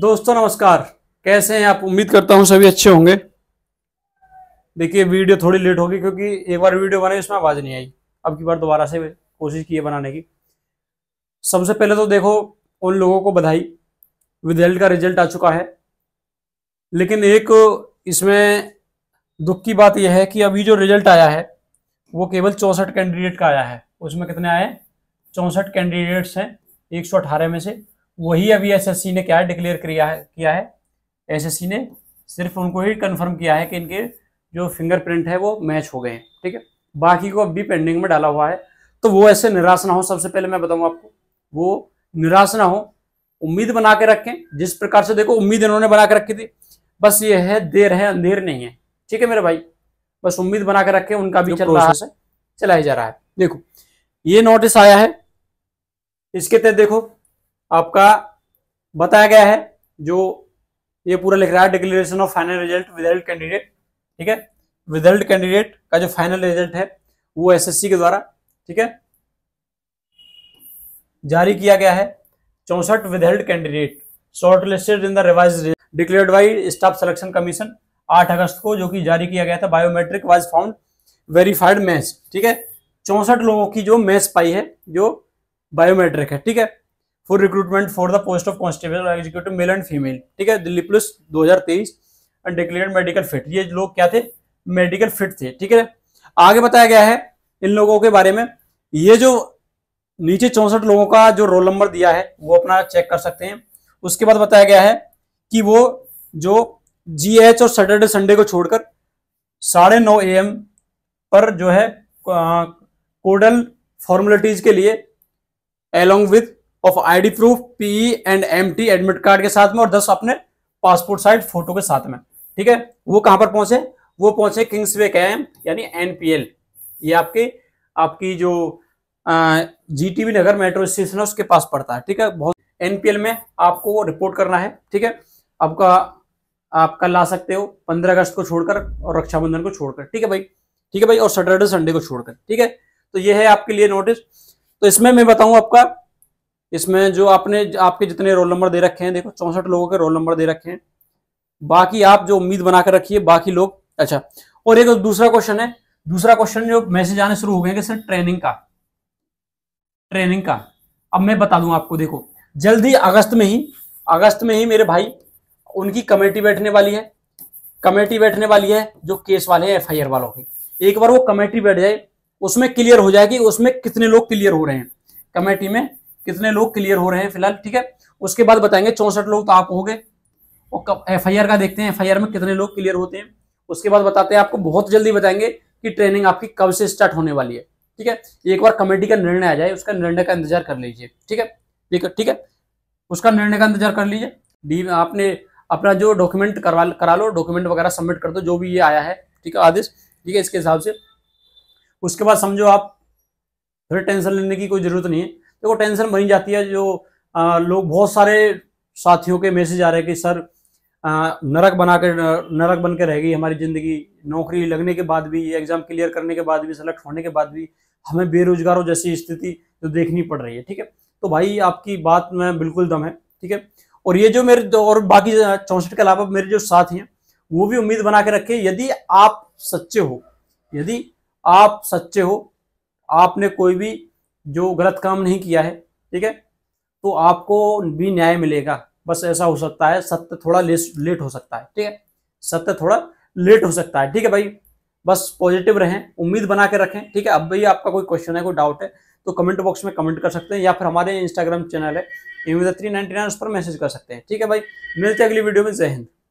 दोस्तों नमस्कार कैसे हैं आप उम्मीद करता हूं सभी अच्छे होंगे देखिए वीडियो थोड़ी लेट होगी क्योंकि एक बार वीडियो बनाई उसमें आवाज़ नहीं आई अब की बार दोबारा से कोशिश की है बनाने की सबसे पहले तो देखो उन लोगों को बधाई रिजल्ट का रिजल्ट आ चुका है लेकिन एक इसमें दुख की बात यह है कि अभी जो रिजल्ट आया है वो केवल चौंसठ कैंडिडेट का आया है उसमें कितने आए चौंसठ कैंडिडेट्स हैं एक में से वही अभी एसएससी ने क्या डिक्लेयर किया है किया है एसएससी ने सिर्फ उनको ही कंफर्म किया है कि इनके जो फिंगरप्रिंट है वो मैच हो गए हैं ठीक है बाकी को अब भी पेंडिंग में डाला हुआ है तो वो ऐसे निराश ना हो सबसे पहले मैं बताऊं आपको वो निराश ना हो उम्मीद बना के रखें जिस प्रकार से देखो उम्मीद इन्होंने बना के रखी थी बस ये है देर है अंधेर नहीं है ठीक है मेरे भाई बस उम्मीद बना के रखें उनका भी चल रहा है चलाया जा रहा है देखो ये नोटिस आया है इसके तहत देखो आपका बताया गया है जो ये पूरा लिख रहा है declaration of final result without candidate ठीक है विदाउट कैंडिडेट का जो फाइनल रिजल्ट है वो एसएससी के द्वारा ठीक है जारी किया गया है चौसठ withheld candidate shortlisted in the revise declared by staff selection commission आठ अगस्त को जो कि जारी किया गया था biometric was found verified match ठीक है चौसठ लोगों की जो मैच पाई है जो बायोमेट्रिक है ठीक है for recruitment for the post of constable executive male and female ठीक है Delhi police 2023 and declare medical fit ये लोग क्या थे मेडिकल फिट थे ठीक है आगे बताया गया है इन लोगों के बारे में ये जो नीचे चौंसठ लोगों का जो रोल नंबर दिया है वो अपना चेक कर सकते हैं उसके बाद बताया गया है कि वो जो जीएच और सैटरडे संडे को छोड़कर साढ़े नौ ए एम पर जो है कोडल फॉर्मेलिटीज के लिए along with of ID proof P and M T admit card के साथ में और दस अपने पासपोर्ट साइज फोटो के साथ में ठीक है वो कहां पर पहुंचे वो पहुंचे किंग्स वे कैम यानी एनपीएल ये आपके आपकी जो जीटीवी नगर मेट्रो स्टेशन है उसके पास पड़ता है ठीक है बहुत एनपीएल में आपको रिपोर्ट करना है ठीक है आपका आप कल आ सकते हो पंद्रह अगस्त को छोड़कर और रक्षाबंधन को छोड़कर ठीक है भाई ठीक है भाई और सैटरडे संडे को छोड़कर ठीक है तो ये है आपके लिए नोटिस तो इसमें मैं बताऊं आपका इसमें जो आपने आपके जितने रोल नंबर दे रखे हैं देखो चौंसठ लोगों के रोल नंबर दे रखे हैं बाकी आप जो उम्मीद बनाकर रखिए बाकी लोग अच्छा और एक दूसरा क्वेश्चन है दूसरा क्वेश्चन जो मैसेज आने शुरू हो गए कि सर ट्रेनिंग का ट्रेनिंग का अब मैं बता दूं आपको देखो जल्दी अगस्त में ही अगस्त में ही मेरे भाई उनकी कमेटी बैठने वाली है कमेटी बैठने वाली है जो केस वाले हैं एफ वालों की एक बार वो कमेटी बैठ जाए उसमें क्लियर हो जाए कि उसमें कितने लोग क्लियर हो रहे हैं कमेटी में कितने लोग क्लियर हो रहे हैं फिलहाल ठीक है उसके बाद बताएंगे चौंसठ लोग तो आप हो गए और एफ का देखते हैं एफ में कितने लोग क्लियर होते हैं उसके बाद बताते हैं आपको बहुत जल्दी बताएंगे कि ट्रेनिंग आपकी कब से स्टार्ट होने वाली है ठीक है एक बार कमेटी का निर्णय आ जाए उसका निर्णय का इंतजार कर लीजिए ठीक है ठीक है ठीक है उसका निर्णय का इंतजार कर लीजिए डी आपने अपना जो डॉक्यूमेंट करवा करा लो डॉक्यूमेंट वगैरह सबमिट कर दो जो भी ये आया है ठीक है आदेश ठीक है इसके हिसाब से उसके बाद समझो आप फिर टेंशन लेने की कोई ज़रूरत नहीं है देखो टेंशन बनी जाती है जो आ, लोग बहुत सारे साथियों के मैसेज आ रहे हैं कि सर आ, नरक बना कर नरक बन के रहेगी हमारी ज़िंदगी नौकरी लगने के बाद भी एग्ज़ाम क्लियर करने के बाद भी सेलेक्ट होने के बाद भी हमें बेरोजगारों जैसी स्थिति जो तो देखनी पड़ रही है ठीक है तो भाई आपकी बात में बिल्कुल दम है ठीक है और ये जो मेरे और बाकी चौंसठ के अलावा मेरे जो साथी हैं वो भी उम्मीद बना के रखे यदि आप सच्चे हो यदि आप सच्चे हो आपने कोई भी जो गलत काम नहीं किया है ठीक है तो आपको भी न्याय मिलेगा बस ऐसा हो सकता है सत्य थोड़ा लेट हो सकता है ठीक है सत्य थोड़ा लेट हो सकता है ठीक है भाई बस पॉजिटिव रहें उम्मीद बना के रखें ठीक है अब भाई आपका कोई क्वेश्चन है कोई डाउट है तो कमेंट बॉक्स में कमेंट कर सकते हैं या फिर हमारे इंस्टाग्राम चैनल है इमिदा थ्री नाइनटी नाइन उस पर मैसेज कर सकते हैं ठीक है भाई मिलते हैं अगली वीडियो में जय हिंद